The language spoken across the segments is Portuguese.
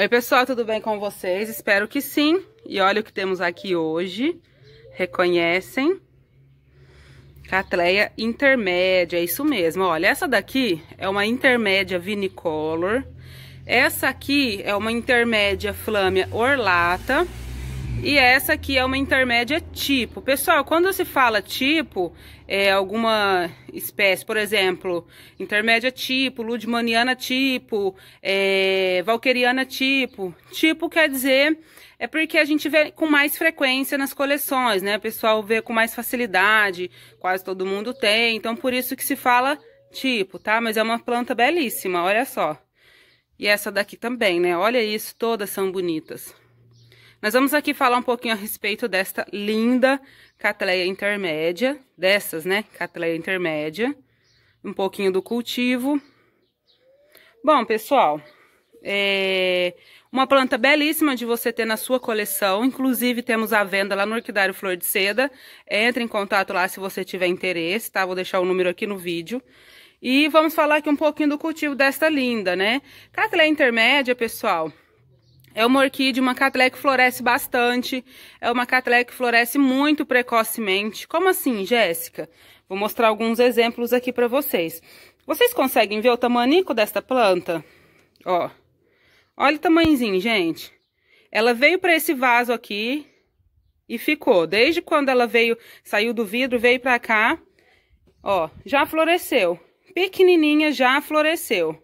Oi pessoal, tudo bem com vocês? Espero que sim. E olha o que temos aqui hoje. Reconhecem? Catleia intermédia, é isso mesmo. Olha, essa daqui é uma intermédia vinicolor. Essa aqui é uma intermédia flâmia orlata. E essa aqui é uma intermédia tipo. Pessoal, quando se fala tipo, é, alguma espécie, por exemplo, intermédia tipo, ludmaniana tipo, é, valqueriana tipo. Tipo quer dizer, é porque a gente vê com mais frequência nas coleções, né? O pessoal vê com mais facilidade, quase todo mundo tem. Então, por isso que se fala tipo, tá? Mas é uma planta belíssima, olha só. E essa daqui também, né? Olha isso, todas são bonitas. Nós vamos aqui falar um pouquinho a respeito desta linda catleia intermédia, dessas, né, catleia intermédia, um pouquinho do cultivo. Bom, pessoal, é uma planta belíssima de você ter na sua coleção, inclusive temos a venda lá no Orquidário Flor de Seda, entre em contato lá se você tiver interesse, tá? Vou deixar o número aqui no vídeo. E vamos falar aqui um pouquinho do cultivo desta linda, né? Catleia intermédia, pessoal, é uma orquídea, uma catleia que floresce bastante, é uma catleia que floresce muito precocemente. Como assim, Jéssica? Vou mostrar alguns exemplos aqui para vocês. Vocês conseguem ver o tamanico desta planta? Ó, olha o tamanhozinho, gente. Ela veio para esse vaso aqui e ficou. Desde quando ela veio, saiu do vidro, veio para cá, ó, já floresceu. Pequenininha já floresceu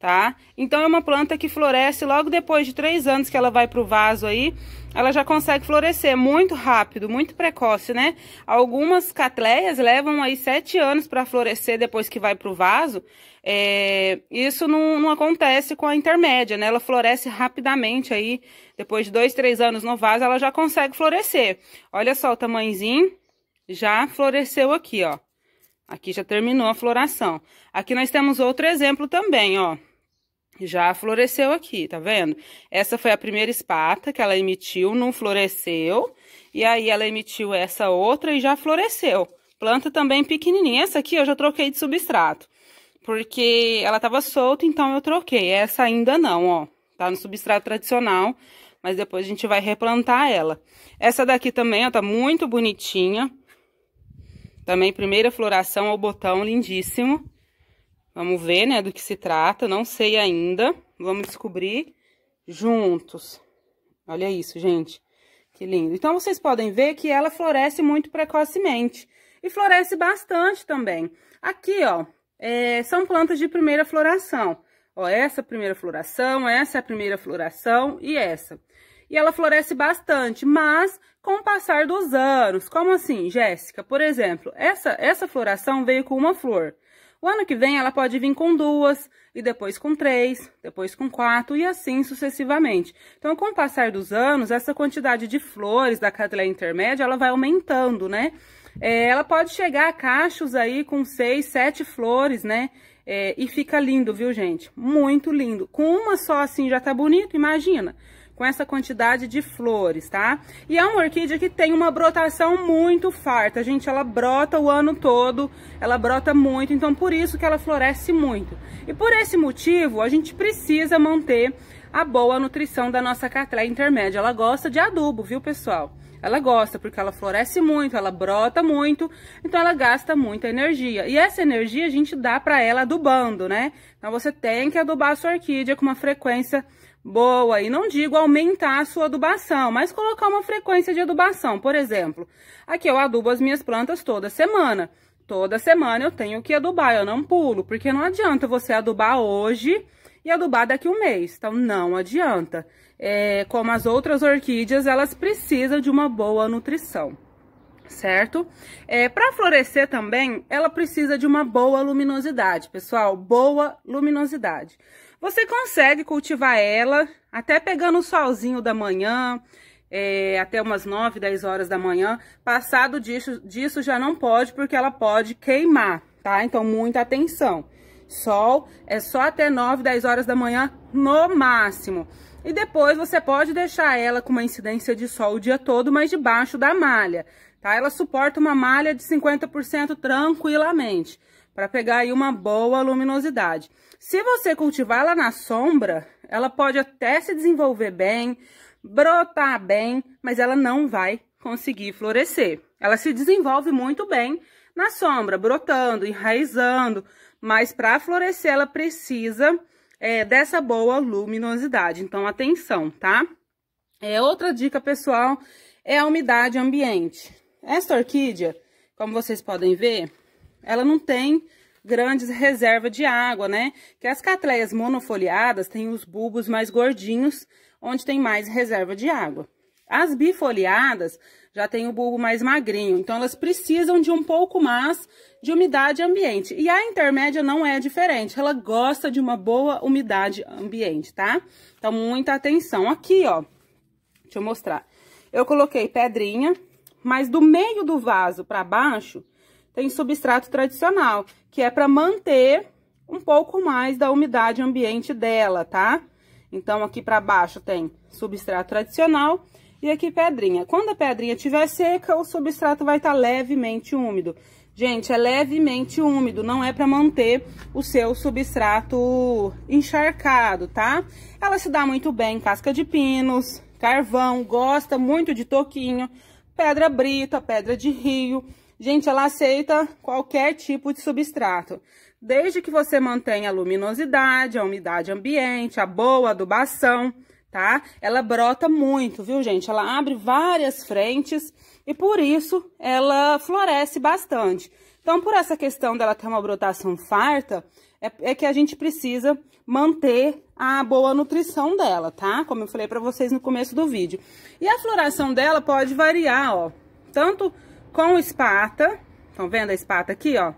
tá? Então é uma planta que floresce logo depois de três anos que ela vai pro vaso aí, ela já consegue florescer muito rápido, muito precoce, né? Algumas catleias levam aí sete anos para florescer depois que vai pro vaso. É, isso não, não acontece com a intermédia, né? Ela floresce rapidamente aí, depois de dois, três anos no vaso, ela já consegue florescer. Olha só o tamanhozinho, já floresceu aqui, ó. Aqui já terminou a floração. Aqui nós temos outro exemplo também, ó já floresceu aqui, tá vendo? Essa foi a primeira espata que ela emitiu, não floresceu. E aí ela emitiu essa outra e já floresceu. Planta também pequenininha. Essa aqui eu já troquei de substrato, porque ela tava solta, então eu troquei. Essa ainda não, ó. Tá no substrato tradicional, mas depois a gente vai replantar ela. Essa daqui também, ó, tá muito bonitinha. Também primeira floração ao botão, lindíssimo. Vamos ver, né, do que se trata, não sei ainda. Vamos descobrir juntos. Olha isso, gente. Que lindo. Então, vocês podem ver que ela floresce muito precocemente. E floresce bastante também. Aqui, ó, é, são plantas de primeira floração. Ó, essa primeira floração, essa é a primeira floração e essa. E ela floresce bastante, mas com o passar dos anos. Como assim, Jéssica? Por exemplo, essa, essa floração veio com uma flor. O ano que vem ela pode vir com duas, e depois com três, depois com quatro, e assim sucessivamente. Então, com o passar dos anos, essa quantidade de flores da catleia intermédia, ela vai aumentando, né? É, ela pode chegar a cachos aí com seis, sete flores, né? É, e fica lindo, viu, gente? Muito lindo. Com uma só assim já tá bonito, imagina. Imagina com essa quantidade de flores, tá? E é uma orquídea que tem uma brotação muito farta, gente, ela brota o ano todo, ela brota muito, então por isso que ela floresce muito. E por esse motivo, a gente precisa manter a boa nutrição da nossa catré intermédia. Ela gosta de adubo, viu, pessoal? Ela gosta porque ela floresce muito, ela brota muito, então ela gasta muita energia. E essa energia a gente dá para ela adubando, né? Então você tem que adubar a sua orquídea com uma frequência boa, e não digo aumentar a sua adubação, mas colocar uma frequência de adubação. Por exemplo, aqui eu adubo as minhas plantas toda semana. Toda semana eu tenho que adubar, eu não pulo, porque não adianta você adubar hoje e adubar daqui um mês. Então, não adianta. É, como as outras orquídeas, elas precisam de uma boa nutrição certo? É, para florescer também, ela precisa de uma boa luminosidade, pessoal, boa luminosidade. Você consegue cultivar ela até pegando o solzinho da manhã, é, até umas 9, 10 horas da manhã. Passado disso, disso já não pode, porque ela pode queimar, tá? Então, muita atenção. Sol é só até 9, 10 horas da manhã no máximo. E depois você pode deixar ela com uma incidência de sol o dia todo, mas debaixo da malha, tá? Ela suporta uma malha de 50% tranquilamente para pegar aí uma boa luminosidade. Se você cultivar ela na sombra, ela pode até se desenvolver bem, brotar bem, mas ela não vai conseguir florescer. Ela se desenvolve muito bem na sombra, brotando, enraizando, mas para florescer ela precisa é, dessa boa luminosidade. Então, atenção, tá? É, outra dica, pessoal, é a umidade ambiente. Esta orquídea, como vocês podem ver, ela não tem grandes reservas de água, né? Que as catleias monofoliadas têm os bulbos mais gordinhos, onde tem mais reserva de água. As bifoliadas já tem o bulbo mais magrinho, então elas precisam de um pouco mais de umidade ambiente. E a intermédia não é diferente, ela gosta de uma boa umidade ambiente, tá? Então, muita atenção. Aqui, ó, deixa eu mostrar. Eu coloquei pedrinha, mas do meio do vaso para baixo, tem substrato tradicional, que é para manter um pouco mais da umidade ambiente dela, tá? Então, aqui para baixo tem substrato tradicional e aqui pedrinha. Quando a pedrinha estiver seca, o substrato vai estar tá levemente úmido. Gente, é levemente úmido, não é para manter o seu substrato encharcado, tá? Ela se dá muito bem em casca de pinos, carvão, gosta muito de toquinho, pedra brita, pedra de rio. Gente, ela aceita qualquer tipo de substrato, desde que você mantenha a luminosidade, a umidade ambiente, a boa adubação, tá? Ela brota muito, viu, gente? Ela abre várias frentes e por isso ela floresce bastante. Então, por essa questão dela ter uma brotação farta, é, é que a gente precisa manter a boa nutrição dela, tá? Como eu falei para vocês no começo do vídeo. E a floração dela pode variar, ó, tanto com espata. Estão vendo a espata aqui, ó?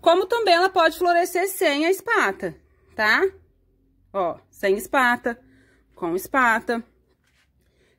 Como também ela pode florescer sem a espata, tá? Ó, sem espata, com espata,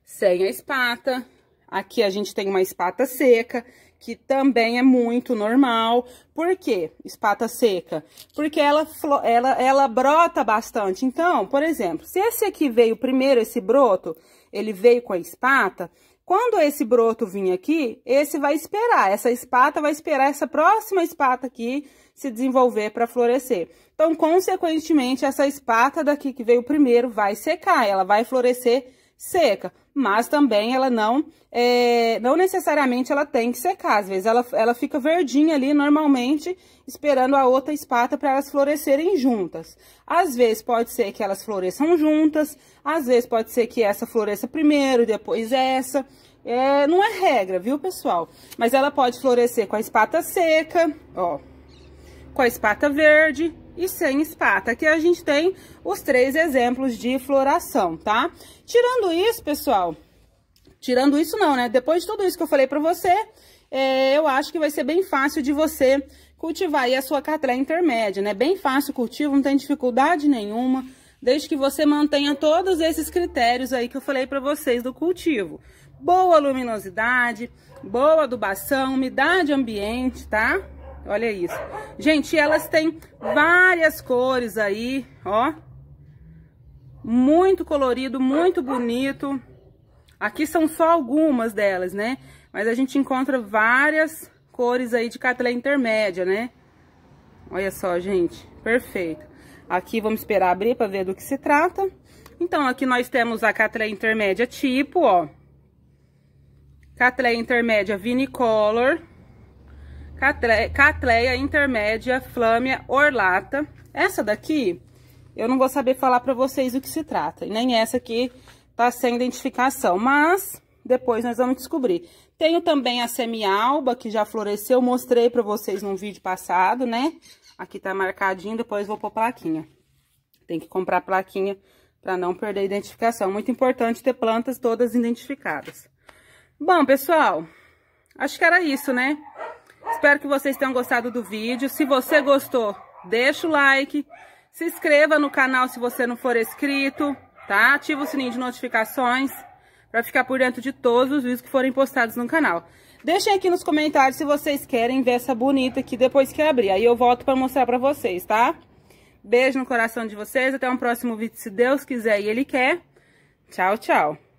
sem a espata. Aqui a gente tem uma espata seca, que também é muito normal. Por quê? Espata seca. Porque ela, ela, ela brota bastante. Então, por exemplo, se esse aqui veio primeiro, esse broto, ele veio com a espata, quando esse broto vir aqui, esse vai esperar, essa espata vai esperar essa próxima espata aqui se desenvolver para florescer. Então, consequentemente, essa espata daqui que veio primeiro vai secar, ela vai florescer seca, mas também ela não, é, não necessariamente ela tem que secar, às vezes ela, ela fica verdinha ali normalmente, esperando a outra espata para elas florescerem juntas. Às vezes pode ser que elas floresçam juntas, às vezes pode ser que essa floresça primeiro, depois essa, é, não é regra, viu, pessoal? Mas ela pode florescer com a espata seca, ó, com a espata verde, e sem espata. Aqui a gente tem os três exemplos de floração, tá? Tirando isso, pessoal, tirando isso não, né? Depois de tudo isso que eu falei pra você, é, eu acho que vai ser bem fácil de você cultivar aí a sua catré intermédia, né? Bem fácil o cultivo, não tem dificuldade nenhuma, desde que você mantenha todos esses critérios aí que eu falei pra vocês do cultivo. Boa luminosidade, boa adubação, umidade ambiente, tá? Olha isso. Gente, elas têm várias cores aí, ó. Muito colorido, muito bonito. Aqui são só algumas delas, né? Mas a gente encontra várias cores aí de catleia intermédia, né? Olha só, gente. Perfeito. Aqui vamos esperar abrir para ver do que se trata. Então, aqui nós temos a catleia intermédia tipo, ó. Catleia intermédia vinicolor. Catleia Intermédia Flâmia Orlata. Essa daqui, eu não vou saber falar para vocês o que se trata, e nem essa aqui tá sem identificação, mas depois nós vamos descobrir. Tenho também a semialba, que já floresceu, mostrei para vocês num vídeo passado, né? Aqui tá marcadinho, depois vou pôr plaquinha. Tem que comprar plaquinha para não perder a identificação. Muito importante ter plantas todas identificadas. Bom, pessoal, acho que era isso, né? espero que vocês tenham gostado do vídeo. Se você gostou, deixa o like. Se inscreva no canal se você não for inscrito, tá? Ativa o sininho de notificações para ficar por dentro de todos os vídeos que forem postados no canal. Deixem aqui nos comentários se vocês querem ver essa bonita aqui depois que abrir. Aí eu volto para mostrar para vocês, tá? Beijo no coração de vocês. Até um próximo vídeo, se Deus quiser e Ele quer. Tchau, tchau.